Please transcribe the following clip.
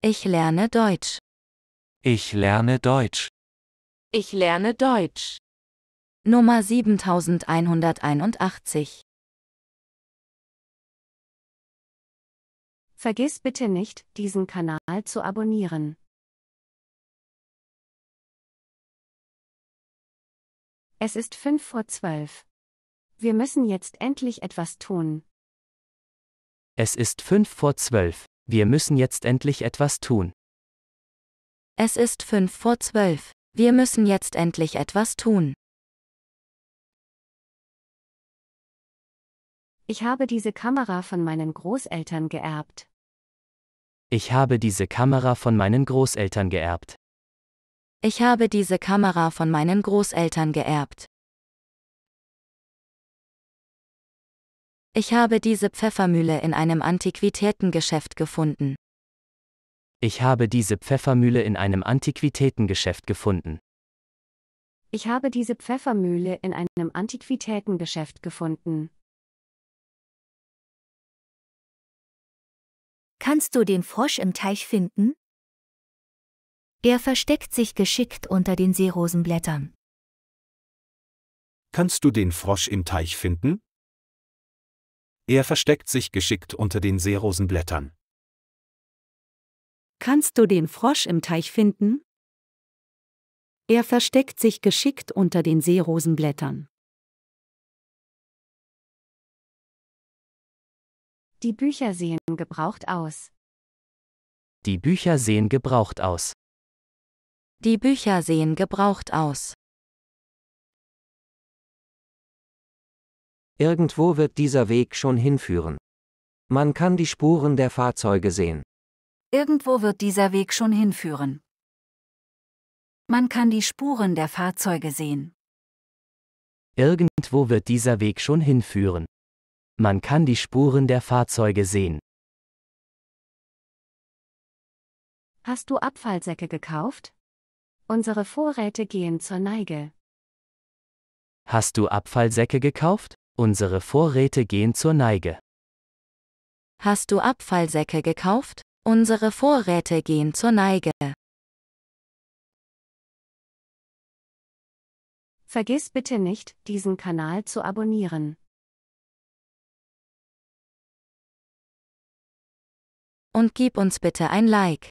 Ich lerne Deutsch. Ich lerne Deutsch. Ich lerne Deutsch. Nummer 7181. Vergiss bitte nicht, diesen Kanal zu abonnieren. Es ist 5 vor 12. Wir müssen jetzt endlich etwas tun. Es ist 5 vor 12. Wir müssen jetzt endlich etwas tun. Es ist fünf vor zwölf. Wir müssen jetzt endlich etwas tun. Ich habe diese Kamera von meinen Großeltern geerbt. Ich habe diese Kamera von meinen Großeltern geerbt. Ich habe diese Kamera von meinen Großeltern geerbt. Ich habe diese Pfeffermühle in einem Antiquitätengeschäft gefunden. Ich habe diese Pfeffermühle in einem Antiquitätengeschäft gefunden. Ich habe diese Pfeffermühle in einem Antiquitätengeschäft gefunden. Kannst du den Frosch im Teich finden? Er versteckt sich geschickt unter den Seerosenblättern. Kannst du den Frosch im Teich finden? Er versteckt sich geschickt unter den Seerosenblättern. Kannst du den Frosch im Teich finden? Er versteckt sich geschickt unter den Seerosenblättern. Die Bücher sehen gebraucht aus. Die Bücher sehen gebraucht aus. Die Bücher sehen gebraucht aus. Irgendwo wird dieser Weg schon hinführen. Man kann die Spuren der Fahrzeuge sehen. Irgendwo wird dieser Weg schon hinführen. Man kann die Spuren der Fahrzeuge sehen. Irgendwo wird dieser Weg schon hinführen. Man kann die Spuren der Fahrzeuge sehen. Hast du Abfallsäcke gekauft? Unsere Vorräte gehen zur Neige. Hast du Abfallsäcke gekauft? Unsere Vorräte gehen zur Neige. Hast du Abfallsäcke gekauft? Unsere Vorräte gehen zur Neige. Vergiss bitte nicht, diesen Kanal zu abonnieren. Und gib uns bitte ein Like.